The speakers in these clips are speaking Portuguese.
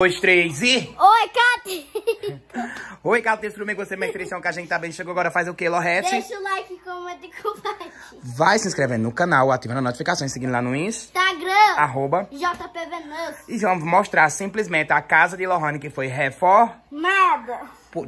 Dois, três e... Oi, Cate! Oi, Cate, tudo bem com você? me inscrição que a gente tá bem. Chegou agora, faz o quê, Lorrete? Deixa o like, comenta e compartilha. Vai se inscrevendo no canal, ativando as notificações, seguindo lá no Instagram. Arroba. JPVNUS. E vamos mostrar simplesmente a casa de Lohane que foi reformada.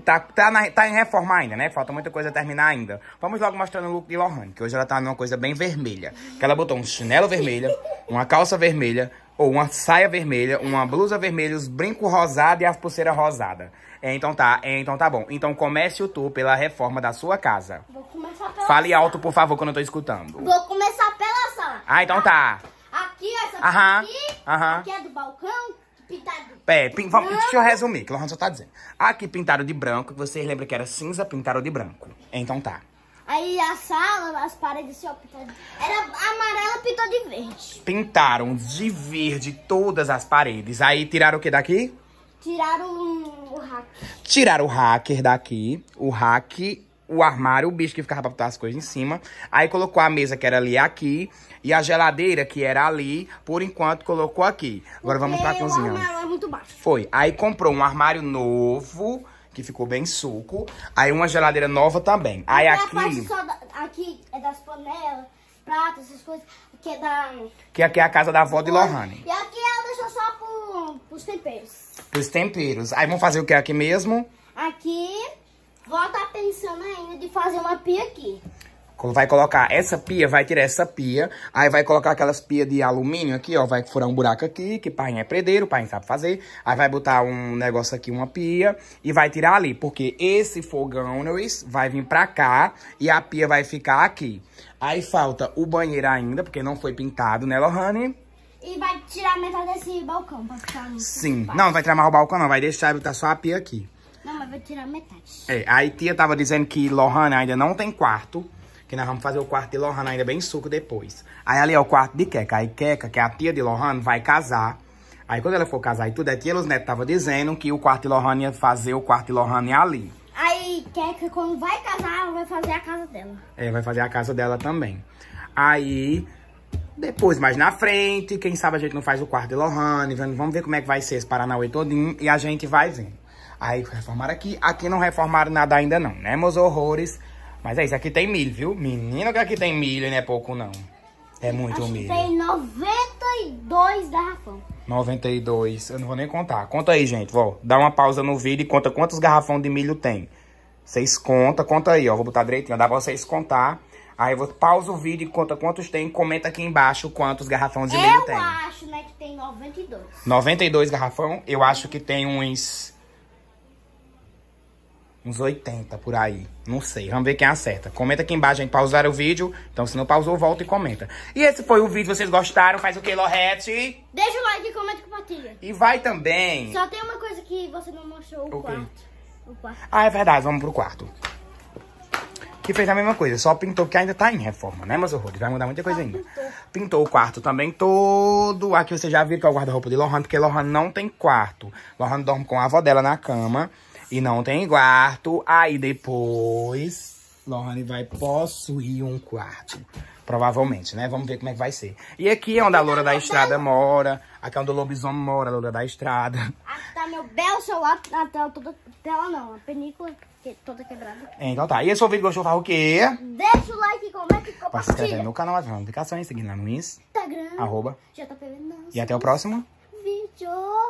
Tá, tá, na, tá em reforma ainda, né? Falta muita coisa terminar ainda. Vamos logo mostrando o look de Lohane, que hoje ela tá numa coisa bem vermelha. Que ela botou um chinelo vermelho, uma calça vermelha, ou uma saia vermelha, uma blusa vermelha, os brincos rosados e as pulseiras rosadas. É, então tá, é, então tá bom. Então comece o tour pela reforma da sua casa. Vou começar pela Fale sala. alto, por favor, quando eu tô escutando. Vou começar pela sala. Ah, então tá. Aqui, essa aham, aqui, aham. aqui é do balcão, pintado é, pin, vamos, deixa eu resumir, que o Lohan só tá dizendo. Aqui pintaram de branco, que vocês lembram que era cinza, pintaram de branco. Então tá. Aí a sala, as paredes se pintaram. Era amarela, pintou de verde. Pintaram de verde todas as paredes. Aí tiraram o que daqui? Tiraram o hacker. Tiraram o hacker daqui. O hack, o armário, o bicho que ficava pra botar as coisas em cima. Aí colocou a mesa que era ali aqui. E a geladeira que era ali, por enquanto colocou aqui. Agora Porque vamos pra cozinha. O armário é muito baixo. Foi. Aí comprou um armário novo que ficou bem suco. Aí uma geladeira nova também. Aí é aqui... Da, aqui é das panelas, pratos, essas coisas, que é da... Que aqui é a casa da avó de Lohane. E aqui ela é deixou só pro, pros temperos. Pros temperos. Aí vamos fazer o que aqui mesmo? Aqui, vó tá pensando ainda de fazer uma pia aqui. Vai colocar essa pia, vai tirar essa pia, aí vai colocar aquelas pias de alumínio aqui, ó, vai furar um buraco aqui, que pai é predeiro, pai sabe fazer, aí vai botar um negócio aqui, uma pia, e vai tirar ali, porque esse fogão vai vir pra cá e a pia vai ficar aqui. Aí falta o banheiro ainda, porque não foi pintado, né, Lohane? E vai tirar metade desse balcão pra ficar Sim, não, não vai tirar mais o balcão não, vai deixar, botar só a pia aqui. Não, mas vai tirar metade. É, aí tia tava dizendo que Lohane ainda não tem quarto, que nós vamos fazer o quarto de Lohana ainda bem suco depois. Aí ali é o quarto de Queca. Aí Queca, que é a tia de Lohana, vai casar. Aí quando ela for casar e tudo, a é tia Los tava dizendo que o quarto de Lohana ia fazer o quarto de Lohana ali. Aí Queca, quando vai casar, ela vai fazer a casa dela. É, vai fazer a casa dela também. Aí depois, mais na frente, quem sabe a gente não faz o quarto de Lohane, vamos ver como é que vai ser esse Paranauê todinho e a gente vai vendo. Aí reformaram aqui, aqui não reformaram nada ainda não, né, meus horrores? Mas é isso, aqui tem milho, viu? Menino que aqui tem milho, não é pouco não. É muito Acho milho. tem 92 garrafão. 92, eu não vou nem contar. Conta aí, gente, Vou Dá uma pausa no vídeo e conta quantos garrafão de milho tem. Vocês conta, conta aí, ó. Vou botar direitinho, dá pra vocês contar. Aí vou pausa o vídeo e conta quantos tem. Comenta aqui embaixo quantos garrafão de milho tem. Eu acho, né, que tem 92. 92 garrafão? Eu acho que tem uns... Uns 80 por aí. Não sei. Vamos ver quem acerta. Comenta aqui embaixo, gente, pausar o vídeo. Então, se não pausou, volta e comenta. E esse foi o vídeo. Vocês gostaram? Faz o que, Lorrete? Deixa o like, comenta e compartilha. E vai também. Só tem uma coisa que você não mostrou, o, okay. quarto. o quarto. Ah, é verdade. Vamos pro quarto. Que fez a mesma coisa. Só pintou que ainda tá em reforma, né, meus horrores? Vai mudar muita coisa ainda. Pintou. pintou. o quarto também todo. Aqui você já viu que é o guarda-roupa de Lohan, porque Lohan não tem quarto. Lohan dorme com a avó dela na cama e não tem quarto. Aí depois, Lohane vai possuir um quarto. Provavelmente, né? Vamos ver como é que vai ser. E aqui é onde a Loura da Estrada mora. Aqui é onde o lobisomem mora, a Loura da Estrada. Aqui ah, tá meu belo celular na tela toda... Tela não, a penícula toda quebrada. É, então tá. E esse vídeo gostou, fala o quê? Deixa o like, comenta e compartilha. Pode se inscrever no canal, ativar as notificações, seguindo lá no Instagram. Arroba. Já tá pegando. E até o próximo. Vídeo.